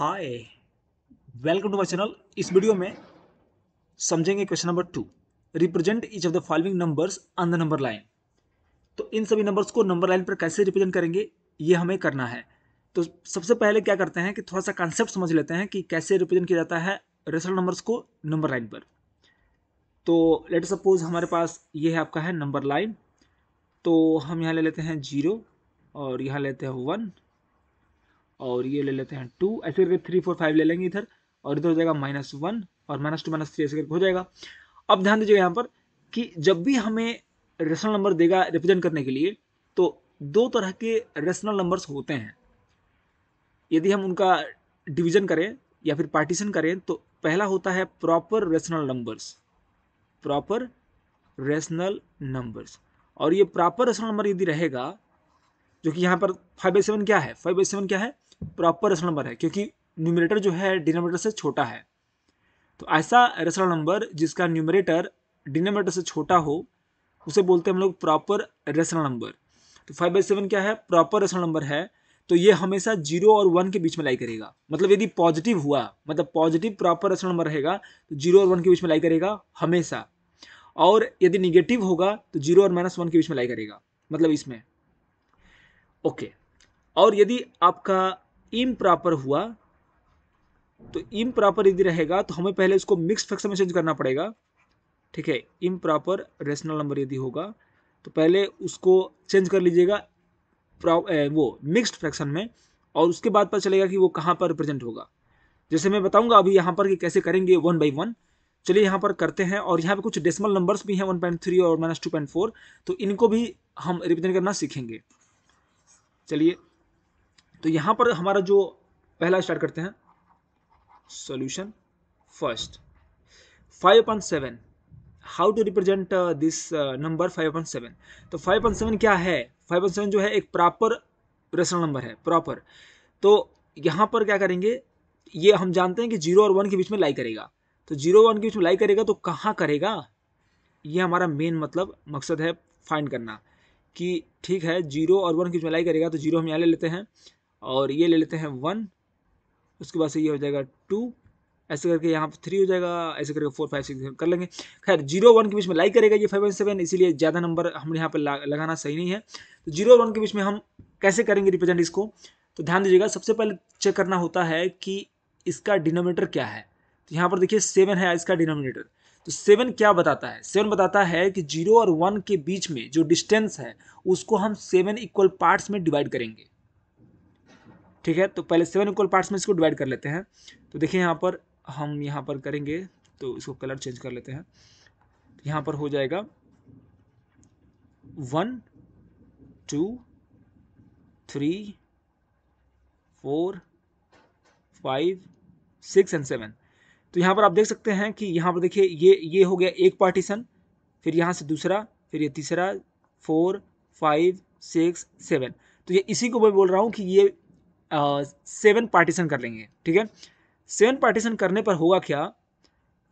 Hi welcome to my channel इस video में समझेंगे question number two represent each of the following numbers on the number line तो इन सभी numbers को नंबर लाइन पर कैसे रिप्रेजेंट करेंगे ये हमें करना है तो सबसे पहले क्या करते हैं कि थोड़ा सा कॉन्सेप्ट समझ लेते हैं कि कैसे रिप्रेजेंट किया जाता है रेसल नंबर्स को नंबर लाइन पर तो लेट सपोज हमारे पास ये है आपका है नंबर लाइन तो हम यहाँ ले लेते हैं जीरो और यहाँ लेते हैं वन और ये ले लेते हैं टू ऐसे करके थ्री फोर फाइव ले लेंगे इधर और इधर हो जाएगा माइनस वन और माइनस टू माइनस थ्री ऐसे करके हो जाएगा अब ध्यान दीजिएगा यहाँ पर कि जब भी हमें रेशनल नंबर देगा रिप्रेजेंट करने के लिए तो दो तरह के रेशनल नंबर्स होते हैं यदि हम उनका डिवीजन करें या फिर पार्टीशन करें तो पहला होता है proper rational numbers proper rational numbers और ये प्रॉपर रेशनल नंबर यदि रहेगा जो कि यहाँ पर फाइव बाई सेवन क्या है फाइव बाई सेवन क्या है प्रॉपर रेशनल नंबर है क्योंकि न्यूमरेटर जो है डिनोमिनेटर से छोटा है तो ऐसा रेशनल नंबर जिसका न्यूमरेटर डिनोमिनेटर से छोटा हो उसे बोलते हैं हम लोग प्रॉपर रेशनल नंबर तो फाइव बाई सेवन क्या है प्रॉपर रेशनल नंबर है तो ये हमेशा जीरो और वन के बीच में लाई करेगा मतलब यदि पॉजिटिव हुआ मतलब पॉजिटिव प्रॉपर रेशनल नंबर रहेगा तो जीरो और वन के बीच में लाई करेगा हमेशा और यदि निगेटिव होगा तो जीरो और माइनस वन के बीच में लाई करेगा मतलब इसमें ओके और यदि आपका इम प्रॉपर हुआ तो इम प्रॉपर यदि रहेगा तो हमें पहले उसको मिक्स फैक्शन में चेंज करना पड़ेगा ठीक है इम प्रॉपर रेशनल नंबर यदि होगा तो पहले उसको चेंज कर लीजिएगा वो मिक्स्ड फ्रैक्शन में और उसके बाद पता चलेगा कि वो कहाँ पर रिप्रेजेंट होगा जैसे मैं बताऊंगा अभी यहाँ पर कि कैसे करेंगे वन बाई वन चलिए यहाँ पर करते हैं और यहाँ पे कुछ डेसिमल नंबर्स भी हैं वन पॉइंट थ्री और माइनस टू पॉइंट फोर तो इनको भी हम रिप्रेजेंट करना सीखेंगे चलिए तो यहां पर हमारा जो पहला स्टार्ट करते हैं solution first five point seven how to represent this number five point seven तो फाइव पॉइंट सेवन क्या है फाइव पॉइंट सेवन जो है एक प्रॉपर रेशनल नंबर है प्रॉपर तो यहां पर क्या करेंगे ये हम जानते हैं कि जीरो और वन के बीच में लाई करेगा तो जीरो वन के बीच में लाई करेगा तो कहाँ करेगा ये हमारा मेन मतलब मकसद है फाइंड करना कि ठीक है जीरो और वन के बीच में लाई करेगा तो जीरो हम यहाँ ले लेते हैं और ये ले लेते हैं वन उसके बाद से ये हो जाएगा टू ऐसे करके यहाँ पर थ्री हो जाएगा ऐसे करके फोर फाइव सिक्स कर लेंगे खैर जीरो वन के बीच में लाइक करेगा ये फाइव एंड सेवन इसीलिए ज़्यादा नंबर हमने यहाँ पर लगाना सही नहीं है तो जीरो वन के बीच में हम कैसे करेंगे रिप्रेजेंट इसको तो ध्यान दीजिएगा सबसे पहले चेक करना होता है कि इसका डिनोमिनेटर क्या है तो यहाँ पर देखिए सेवन है इसका डिनोमिनेटर तो सेवन क्या बताता है सेवन बताता है कि जीरो और वन के बीच में जो डिस्टेंस है उसको हम सेवन इक्वल पार्ट्स में डिवाइड करेंगे ठीक है तो पहले सेवन इक्वल पार्ट्स में इसको डिवाइड कर लेते हैं तो देखिए यहाँ पर हम यहाँ पर करेंगे तो इसको कलर चेंज कर लेते हैं यहाँ पर हो जाएगा one two three four five six and seven तो यहाँ पर आप देख सकते हैं कि यहाँ पर देखिए ये ये हो गया एक पार्टीशन फिर यहाँ से दूसरा फिर ये तीसरा फोर फाइव सिक्स सेवन तो ये इसी को मैं बोल रहा हूँ कि ये सेवन पार्टीशन कर लेंगे ठीक है सेवन पार्टीशन करने पर होगा क्या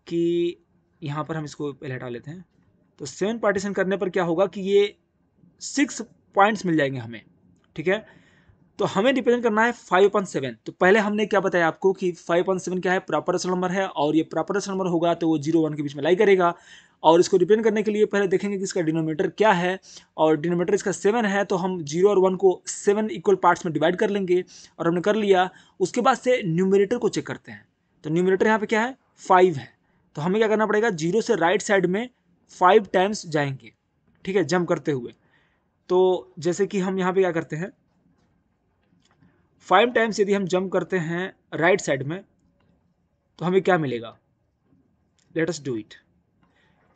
कि यहाँ पर हम इसको पहले हटा लेते हैं तो सेवन पार्टीशन करने पर क्या होगा कि ये सिक्स पॉइंट्स मिल जाएंगे हमें ठीक है तो हमें रिप्रेजेंट करना है फाइव पॉइंट सेवन तो पहले हमने क्या बताया आपको कि फाइव पॉइंट सेवन क्या है प्रॉपर रेशनल नंबर है और ये प्रॉपर रेशनल नंबर होगा तो वो जीरो वन के बीच में लाई करेगा और इसको रिप्रेजेंट करने के लिए पहले देखेंगे कि इसका डिनोमीटर क्या है और डिनोमीटर इसका सेवन है तो हम जीरो और वन को सेवन इक्वल पार्ट्स में डिवाइड कर लेंगे और हमने कर लिया उसके बाद से न्यूमिनेटर को चेक करते हैं तो न्यूमिनेटर यहाँ पर क्या है फाइव है तो हमें क्या करना पड़ेगा जीरो से राइट साइड में फाइव टाइम्स जाएंगे ठीक है जम करते हुए तो जैसे कि हम यहाँ पर क्या करते हैं फाइव टाइम्स यदि हम जंप करते हैं राइट साइड में तो हमें क्या मिलेगा लेट अस डू इट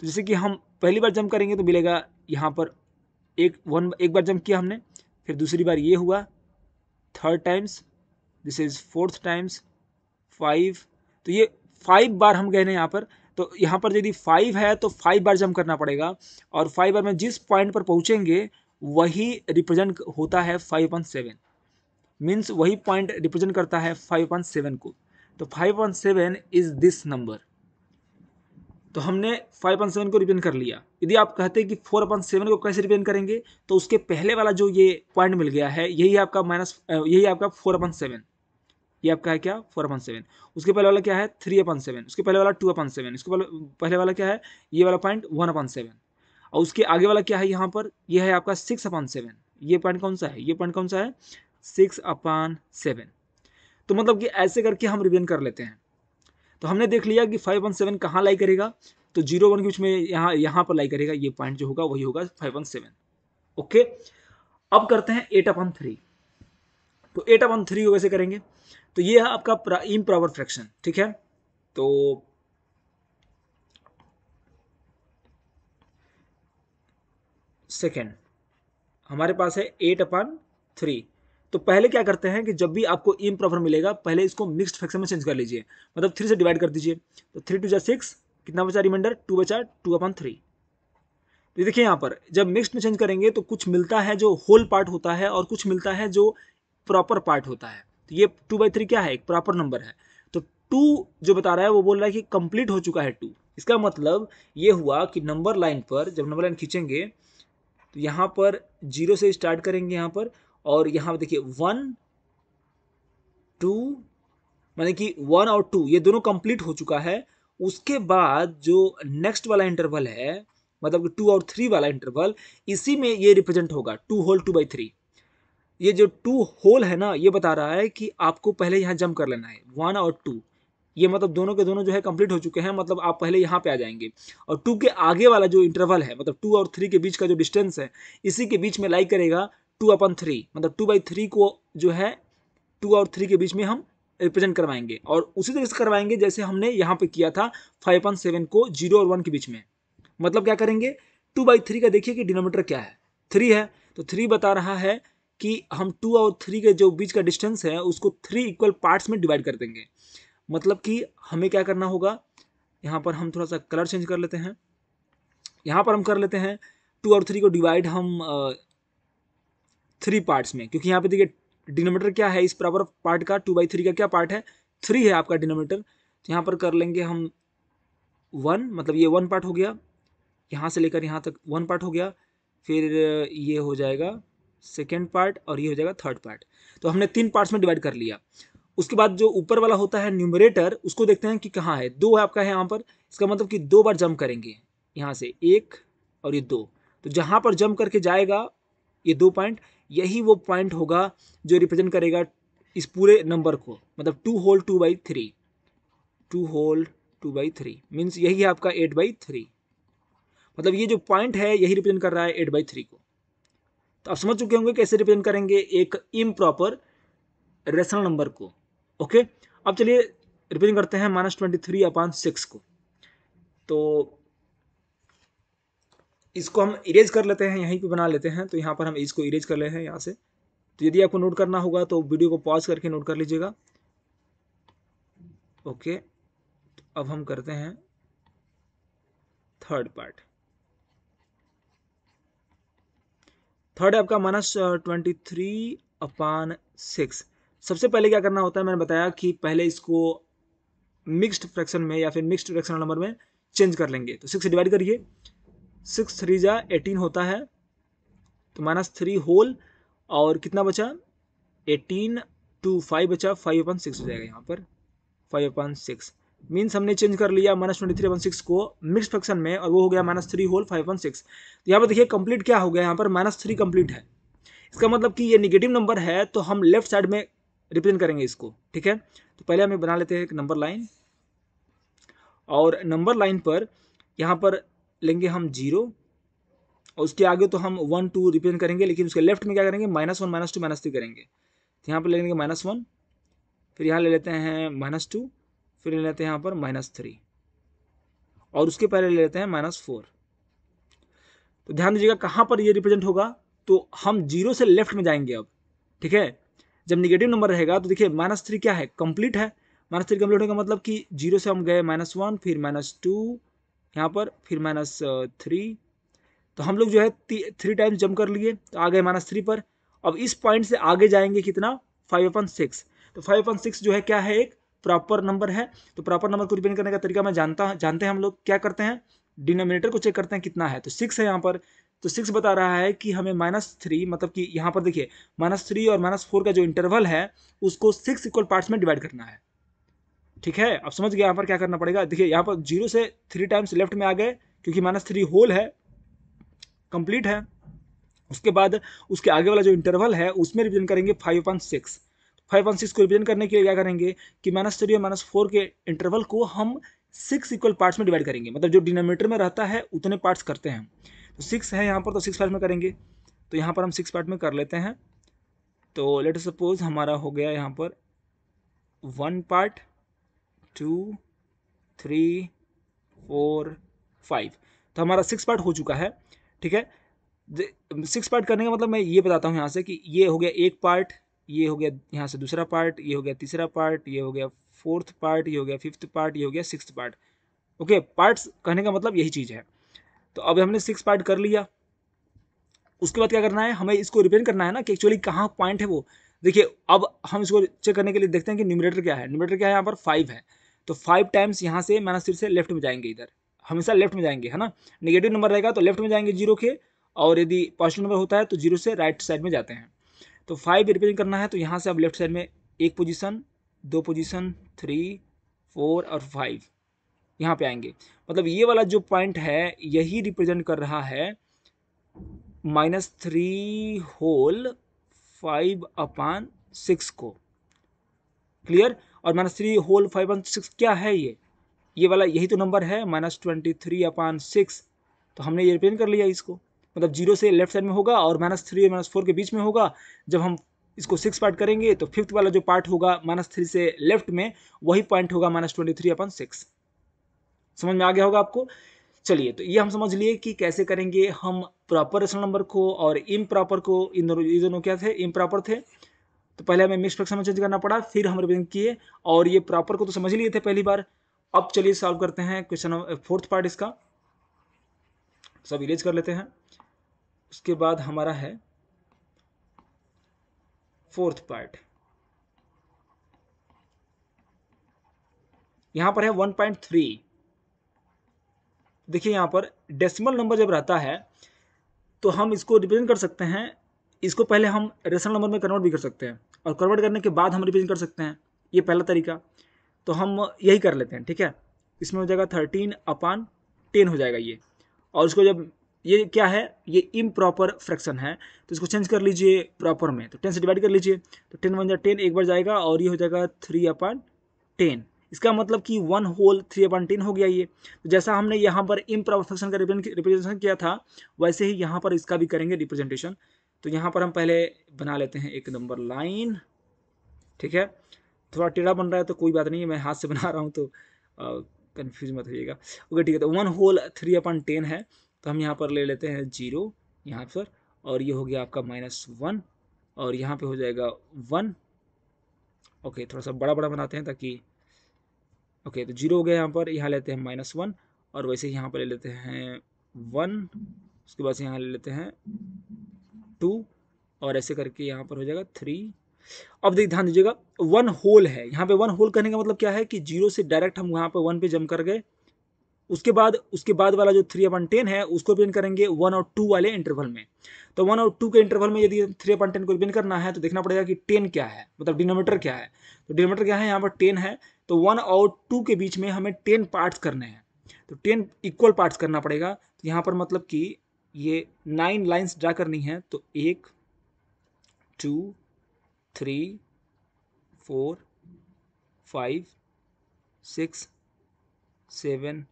तो जैसे कि हम पहली बार जंप करेंगे तो मिलेगा यहाँ पर एक वन एक बार जंप किया हमने फिर दूसरी बार ये हुआ third times this is fourth times five तो ये फाइव बार हम गए हैं यहाँ पर तो यहाँ पर यदि फाइव है तो फाइव बार जंप करना पड़ेगा और फाइव बार में जिस पॉइंट पर पहुँचेंगे वही रिप्रेजेंट होता है फाइव पॉइंट सेवन मीन्स वही पॉइंट रिप्रेजेंट करता है फाइव वन सेवन को तो five one seven is this number तो हमने फाइव वन सेवन को रिप्रेजेंट कर लिया यदि आप कहते हैं कि फोर वन सेवन को कैसे रिप्रेजेंट करेंगे तो उसके पहले वाला जो ये पॉइंट मिल गया है यही आपका माइनस यही आपका फोर वन सेवन ये आपका है क्या फोर अपन सेवन उसके पहले वाला क्या है थ्री अपन सेवन उसके पहले वाला टू अपन सेवन उसके पहले वाला क्या है ये वाला पॉइंट वन अपन सेवन और उसके आगे वाला क्या है यहाँ पर ये यह है आपका सिक्स अपन सेवन ये पॉइंट कौन सा है ये पॉइंट कौन सा है सिक्स अपान सेवन तो मतलब कि ऐसे करके हम रिवीजन कर लेते हैं तो हमने देख लिया कि फाइव वन सेवन कहाँ लाई करेगा तो जीरो वन के बीच में यहाँ यहाँ पर लाई करेगा ये पॉइंट जो होगा वही होगा फाइव वन सेवन ओके अब करते हैं एट अपन थ्री तो एट अपन थ्री वैसे करेंगे तो ये है आपका इम प्रॉपर फ्रैक्शन ठीक है तो सेकेंड हमारे पास है एट अपन थ्री तो पहले क्या करते हैं कि जब भी आपको इम प्रॉपर मिलेगा पहले इसको मिक्सड फ्रैक्शन में चेंज कर लीजिए मतलब थ्री से डिवाइड कर दीजिए तो थ्री टू जै सिक्स कितना बचा रिमाइंडर टू बचा टू अपॉन थ्री तो देखिए यहाँ पर जब मिक्सड में चेंज करेंगे तो कुछ मिलता है जो होल पार्ट होता है और कुछ मिलता है जो प्रॉपर पार्ट होता है तो ये टू बाई थ्री क्या है एक प्रॉपर नंबर है तो टू जो बता रहा है वो बोल रहा है कि कंप्लीट हो चुका है टू इसका मतलब ये हुआ कि नंबर लाइन पर जब नंबर लाइन खींचेंगे तो यहाँ पर जीरो से स्टार्ट करेंगे यहाँ पर और यहाँ देखिए वन टू मानी कि वन और टू ये दोनों कंप्लीट हो चुका है उसके बाद जो नेक्स्ट वाला इंटरवल है मतलब टू और थ्री वाला इंटरवल इसी में ये रिप्रेजेंट होगा two whole two by three ये जो टू होल है ना ये बता रहा है कि आपको पहले यहाँ जंप कर लेना है वन और टू ये मतलब दोनों के दोनों जो है कंप्लीट हो चुके हैं मतलब आप पहले यहाँ पे आ जाएंगे और टू के आगे वाला जो इंटरवल है मतलब टू और थ्री के बीच का जो डिस्टेंस है इसी के बीच में लाइक करेगा टू अपन थ्री मतलब टू बाई थ्री को जो है टू और थ्री के बीच में हम रिप्रेजेंट करवाएंगे और उसी तरह से करवाएंगे जैसे हमने यहाँ पे किया था फाइव अपन सेवन को जीरो और वन के बीच में मतलब क्या करेंगे टू बाई थ्री का देखिए कि डिनोमीटर क्या है थ्री है तो थ्री बता रहा है कि हम टू और थ्री के जो बीच का डिस्टेंस है उसको थ्री इक्वल पार्ट्स में डिवाइड कर देंगे मतलब कि हमें क्या करना होगा यहाँ पर हम थोड़ा सा कलर चेंज कर लेते हैं यहाँ पर हम कर लेते हैं टू और थ्री को डिवाइड हम थ्री पार्ट्स में क्योंकि यहाँ पे देखिए डिनोमीटर क्या है इस बराबर पार्ट का टू बाई थ्री का क्या पार्ट है थ्री है आपका डिनोमीटर तो यहाँ पर कर लेंगे हम वन मतलब ये वन पार्ट हो गया यहाँ से लेकर यहाँ तक वन पार्ट हो गया फिर ये हो जाएगा सेकेंड पार्ट और ये हो जाएगा थर्ड पार्ट तो हमने तीन पार्ट्स में डिवाइड कर लिया उसके बाद जो ऊपर वाला होता है न्यूमरेटर उसको देखते हैं कि कहाँ है दो है आपका है यहाँ पर इसका मतलब कि दो बार जम्प करेंगे यहाँ से एक और ये दो तो जहाँ पर जम्प करके जाएगा ये दो पॉइंट यही वो पॉइंट होगा जो रिप्रेजेंट करेगा इस पूरे नंबर को मतलब two whole two by three two whole two by three means यही है आपका एट बाई थ्री मतलब ये जो पॉइंट है यही रिप्रेजेंट कर रहा है एट बाई थ्री को तो आप समझ चुके होंगे कैसे रिप्रेजेंट करेंगे एक इम प्रॉपर रेशनल नंबर को ओके अब चलिए रिप्रेजेंट करते हैं minus twenty three upon six को तो इसको हम इरेज कर लेते हैं यहीं पे बना लेते हैं तो यहाँ पर हम इसको इरेज कर ले हैं यहाँ से तो यदि आपको नोट करना होगा तो वीडियो को पॉज करके नोट कर लीजिएगा ओके तो अब हम करते हैं थर्ड पार्ट थर्ड आपका minus twenty three upon six सबसे पहले क्या करना होता है मैंने बताया कि पहले इसको मिक्स्ड फ्रैक्शन में या फिर मिक्स्ड फ्रैक्शनल नंबर में चेंज कर लेंगे तो सिक्स डिवाइड करिए सिक्स थ्री जा एटीन होता है तो माइनस थ्री होल और कितना बचा एटीन टू फाइव बचा फाइव अपन सिक्स हो जाएगा यहाँ पर फाइव अपन सिक्स मीन्स हमने चेंज कर लिया minus twenty three upon six को मिक्स फंक्शन में और वो हो गया minus three whole five upon six तो यहाँ पर देखिए कंप्लीट क्या हो गया यहाँ पर माइनस थ्री कंप्लीट है इसका मतलब कि ये निगेटिव नंबर है तो हम लेफ्ट साइड में रिप्रेजेंट करेंगे इसको ठीक है तो पहले हमें बना लेते हैं एक नंबर लाइन और नंबर लाइन पर यहाँ पर लेंगे हम जीरो और उसके आगे तो हम वन टू रिप्रेजेंट करेंगे लेकिन उसके लेफ्ट में क्या करेंगे minus one minus two minus three करेंगे तो यहाँ पर ले लेंगे माइनस वन फिर यहाँ ले लेते हैं माइनस टू फिर ले लेते हैं यहाँ पर माइनस थ्री और उसके पहले ले लेते हैं माइनस फोर तो ध्यान दीजिएगा कहाँ पर ये रिप्रेजेंट होगा तो हम जीरो से लेफ्ट में जाएंगे अब ठीक है जब निगेटिव नंबर रहेगा तो देखिए माइनस थ्री क्या है कंप्लीट है माइनस थ्री कंप्लीट होने का मतलब कि जीरो से हम गए माइनस वन फिर माइनस टू यहाँ पर फिर माइनस थ्री uh, तो हम लोग जो है थ्री टाइम्स जम कर लिए तो आ गए माइनस थ्री पर अब इस पॉइंट से आगे जाएंगे कितना फाइव अपन सिक्स तो फाइव अपन सिक्स जो है क्या है एक प्रॉपर नंबर है तो प्रॉपर नंबर को रिपेयर करने का तरीका मैं जानता जानते हैं हम लोग क्या करते हैं डिनोमिनेटर को चेक करते हैं कितना है तो सिक्स है यहाँ पर तो सिक्स बता रहा है कि हमें माइनस थ्री मतलब कि यहाँ पर देखिए माइनस थ्री और माइनस फोर का जो इंटरवल है उसको सिक्स इक्वल पार्ट्स में डिवाइड करना है ठीक है अब समझ गए यहाँ पर क्या करना पड़ेगा देखिए यहाँ पर जीरो से थ्री टाइम्स लेफ्ट में आ गए क्योंकि माइनस थ्री होल है कंप्लीट है उसके बाद उसके आगे वाला जो इंटरवल है उसमें रिविजन करेंगे five point six five point six को रिविजन करने के लिए क्या करेंगे कि माइनस थ्री और माइनस फोर के इंटरवल को हम सिक्स इक्वल पार्ट्स में डिवाइड करेंगे मतलब जो डिनोमीटर में रहता है उतने पार्ट्स करते हैं तो सिक्स है यहाँ पर तो सिक्स पार्ट में करेंगे तो यहाँ पर हम सिक्स पार्ट में कर लेते हैं तो लेट सपोज हमारा हो गया यहाँ पर one part two three four five तो हमारा सिक्स पार्ट हो चुका है ठीक है सिक्स पार्ट करने का मतलब मैं ये बताता हूँ यहाँ से कि ये हो गया एक पार्ट ये हो गया यहाँ से दूसरा पार्ट ये हो गया तीसरा पार्ट ये हो गया फोर्थ पार्ट ये हो गया फिफ्थ पार्ट ये हो गया सिक्स पार्ट ओके पार्ट्स कहने का मतलब यही चीज़ है तो अब हमने सिक्स पार्ट कर लिया उसके बाद क्या करना है हमें इसको रिपेयर करना है ना कि एक्चुअली कहाँ पॉइंट है वो देखिए अब हम इसको चेक करने के लिए देखते हैं कि न्यूमिनेटर क्या है न्यूमिनेटर क्या है यहाँ पर फाइव है तो फाइव टाइम्स यहाँ से माइनस थ्री से लेफ्ट में जाएंगे इधर हमेशा लेफ्ट में जाएंगे है ना निगेटिव नंबर रहेगा तो लेफ्ट में जाएंगे जीरो के और यदि पॉजिटिव नंबर होता है तो जीरो से राइट साइड में जाते हैं तो फाइव रिप्रेजेंट करना है तो यहाँ से आप लेफ्ट साइड में एक पोजीशन दो पोजीशन थ्री फोर और फाइव यहाँ पे आएंगे मतलब ये वाला जो पॉइंट है यही रिप्रेजेंट कर रहा है minus three whole five upon six को क्लियर और minus three whole five one six क्या है ये ये वाला यही तो नंबर है minus twenty three upon six तो हमने ये रिप्लेन कर लिया इसको मतलब जीरो से लेफ्ट साइड में होगा और माइनस थ्री माइनस फोर के बीच में होगा जब हम इसको सिक्स पार्ट करेंगे तो फिफ्थ वाला जो पार्ट होगा माइनस थ्री से लेफ्ट में वही पॉइंट होगा minus twenty three upon six समझ में आ गया होगा आपको चलिए तो ये हम समझ लिए कि कैसे करेंगे हम प्रॉपर रेशनल नंबर को और इम प्रॉपर को इन दोनों ये दोनों क्या थे इम प्रॉपर थे तो पहले हमें मिक्स फ्रैक्शन में चेंज करना पड़ा फिर हम रिप्रेजेंट किए और ये प्रॉपर को तो समझ लिए थे पहली बार अब चलिए सॉल्व करते हैं क्वेश्चन फोर्थ पार्ट इसका सब इरेज कर लेते हैं उसके बाद हमारा है फोर्थ पार्ट यहां पर है 1.3 देखिए यहां पर डेसिमल नंबर जब रहता है तो हम इसको रिप्रेजेंट कर सकते हैं इसको पहले हम रेशनल नंबर में कन्वर्ट भी कर सकते हैं और कन्वर्ट करने के बाद हम रिप्रेजेंट कर सकते हैं ये पहला तरीका तो हम यही कर लेते हैं ठीक है इसमें हो जाएगा थर्टीन अपान टेन हो जाएगा ये और उसको जब ये क्या है ये इम प्रॉपर फ्रैक्शन है तो इसको चेंज कर लीजिए प्रॉपर में तो टेन से डिवाइड कर लीजिए तो टेन वन जा टेन एक बार जाएगा और ये हो जाएगा थ्री अपान टेन इसका मतलब कि one whole three upon ten हो गया ये तो जैसा हमने यहाँ पर इम प्रॉपर फ्रैक्शन का रिप्रेजेंटेशन किया था वैसे ही यहाँ पर इसका भी करेंगे रिप्रेजेंटेशन तो यहाँ पर हम पहले बना लेते हैं एक नंबर लाइन ठीक है थोड़ा टेढ़ा बन रहा है तो कोई बात नहीं है मैं हाथ से बना रहा हूँ तो कन्फ्यूज मत होइएगा ओके ठीक है तो one whole three upon ten है तो हम यहाँ पर ले लेते हैं जीरो यहाँ पर और ये हो गया आपका माइनस वन और यहाँ पे हो जाएगा वन ओके थोड़ा सा बड़ा बड़ा बनाते हैं ताकि ओके तो जीरो हो गया यहाँ पर यहाँ लेते हैं माइनस वन और वैसे यहाँ पर ले लेते हैं वन उसके बाद से यहाँ ले लेते हैं टू और ऐसे करके यहाँ पर हो जाएगा थ्री अब देख ध्यान दीजिएगा वन होल है यहाँ पे वन होल कहने का मतलब क्या है कि जीरो से डायरेक्ट हम यहाँ पे वन पे जम कर गए उसके बाद उसके बाद वाला जो थ्री अपन टेन है उसको पिन करेंगे वन और टू वाले इंटरवल में तो वन और टू के इंटरवल में यदि थ्री अपन टेन को पिन करना है तो देखना पड़ेगा कि टेन क्या है मतलब डिनोमीटर क्या है तो डिनोमीटर क्या है यहाँ पर टेन है तो वन और टू के बीच में हमें टेन पार्ट्स करने हैं तो टेन इक्वल पार्ट्स करना पड़ेगा तो यहाँ पर मतलब कि ये नाइन लाइंस ड्रा करनी है तो एक two three four five six seven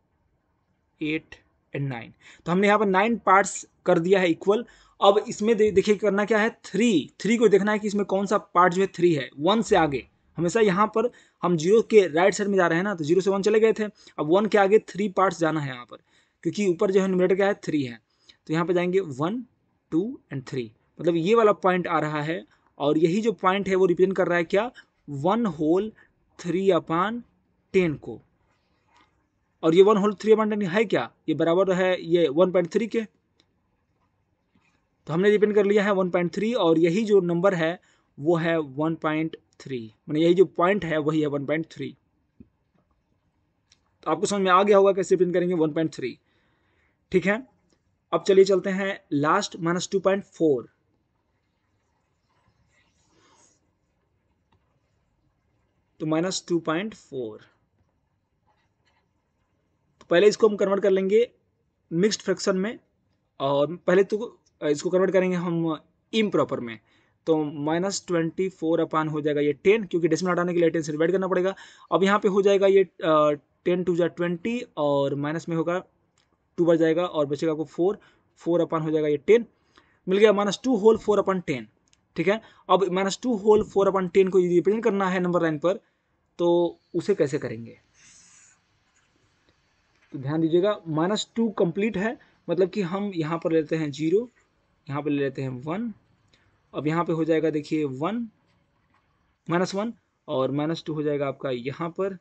eight and nine तो हमने यहाँ पर नाइन पार्ट्स कर दिया है इक्वल अब इसमें देखिए करना क्या है थ्री थ्री को देखना है कि इसमें कौन सा पार्ट जो है थ्री है वन से आगे हमेशा यहाँ पर हम जीरो के राइट साइड में जा रहे हैं ना तो जीरो से वन चले गए थे अब वन के आगे थ्री पार्ट्स जाना है यहाँ पर क्योंकि ऊपर जो है न्यूमरेटर क्या है थ्री है तो यहाँ पे जाएंगे वन टू एंड थ्री मतलब ये वाला पॉइंट आ रहा है और यही जो पॉइंट है वो रिप्रेजेंट कर रहा है क्या one whole three upon ten को और ये one whole three upon ten है क्या ये बराबर है ये वन पॉइंट थ्री के तो हमने रिपेंड कर लिया है वन पॉइंट थ्री और यही जो नंबर है वो है वन पॉइंट थ्री मैंने यही जो पॉइंट है वही है वन पॉइंट थ्री तो आपको समझ में आ गया होगा कैसे प्रिंट करेंगे वन पॉइंट थ्री ठीक है अब चलिए चलते हैं last minus two point four तो माइनस टू पॉइंट फोर पहले इसको हम कन्वर्ट कर लेंगे मिक्स्ड फ्रैक्शन में और पहले तो इसको कन्वर्ट करेंगे हम इम प्रॉपर में तो माइनस ट्वेंटी फोर अपान हो जाएगा ये टेन क्योंकि डेसिमल हटाने के लिए टेन से डिवाइड करना पड़ेगा अब यहाँ पे हो जाएगा ये टेन टू जै ट्वेंटी और माइनस में होगा टू बढ़ जाएगा और बचेगा आपको फोर फोर अपन हो जाएगा ये टेन मिल गया minus two whole four upon ten ठीक है अब minus two whole four upon ten को यदि रिप्रेजेंट करना है नंबर लाइन पर तो उसे कैसे करेंगे तो ध्यान दीजिएगा माइनस टू कंप्लीट है मतलब कि हम यहाँ पर लेते हैं जीरो यहाँ पर ले लेते हैं वन अब यहाँ पे हो जाएगा देखिए वन माइनस वन और माइनस टू हो जाएगा आपका यहाँ पर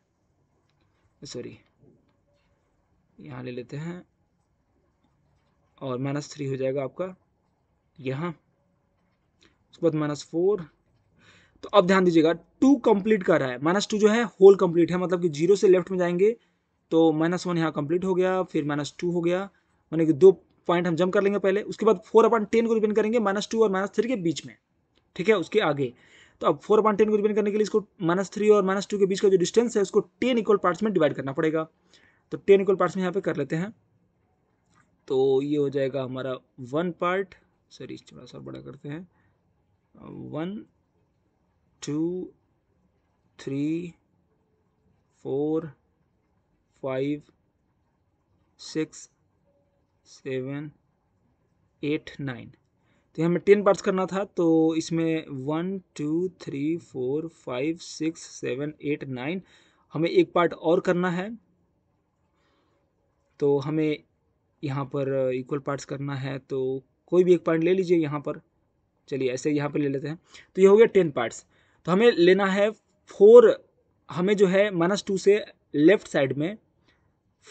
सॉरी यहाँ ले लेते हैं और माइनस थ्री हो जाएगा आपका यहाँ उसके बाद माइनस फोर तो अब ध्यान दीजिएगा टू कंप्लीट कर रहा है माइनस टू जो है होल कंप्लीट है मतलब कि जीरो से लेफ्ट में जाएंगे तो माइनस वन यहाँ कंप्लीट हो गया फिर माइनस टू हो गया मैंने मतलब कि दो पॉइंट हम जम कर लेंगे पहले उसके बाद फोर अपन टेन को रिपेन करेंगे माइनस टू और माइनस थ्री के बीच में ठीक है उसके आगे तो अब फोर अपन टेन को रिपेन करने के लिए इसको माइनस थ्री और माइनस टू के बीच का जो डिस्टेंस है उसको टेन इक्वल पार्ट्स में डिवाइड करना पड़ेगा तो टेन इक्वल पार्ट्स में यहाँ पे कर लेते हैं तो ये हो जाएगा हमारा वन पार्ट सॉरी थोड़ा सा बड़ा करते हैं one two three four five six seven eight nine तो हमें टेन पार्ट्स करना था तो इसमें one two three four five six seven eight nine हमें एक पार्ट और करना है तो हमें यहाँ पर इक्वल पार्ट्स करना है तो कोई भी एक पार्ट ले लीजिए यहाँ पर चलिए ऐसे यहाँ पर ले लेते हैं तो ये हो गया टेन पार्ट्स तो हमें लेना है फोर हमें जो है माइनस टू से लेफ्ट साइड में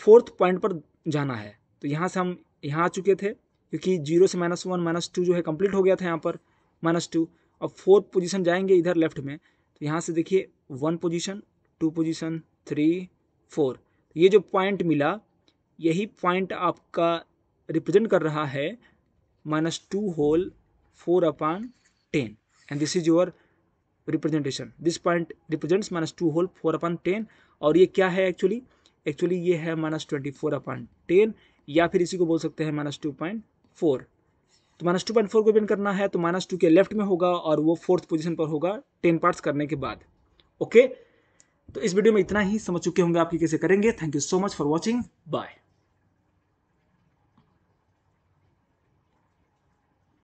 फोर्थ पॉइंट पर जाना है तो यहाँ से हम यहाँ आ चुके थे क्योंकि जीरो से माइनस वन माइनस टू जो है कंप्लीट हो गया था यहाँ पर माइनस टू अब फोर्थ पोजीशन जाएंगे इधर लेफ्ट में तो यहाँ से देखिए one position two position three four ये जो पॉइंट मिला यही पॉइंट आपका रिप्रेजेंट कर रहा है minus two whole four upon ten and this is your representation this point represents minus two whole four upon ten और ये क्या है एक्चुअली एक्चुअली ये है minus twenty four upon ten या फिर इसी को बोल सकते हैं माइनस टू पॉइंट फोर तो माइनस टू पॉइंट फोर को बिन करना है तो माइनस टू के लेफ्ट में होगा और वो फोर्थ पोजिशन पर होगा टेन पार्ट्स करने के बाद ओके okay? तो इस वीडियो में इतना ही समझ चुके होंगे आपकी कैसे करेंगे thank you so much for watching bye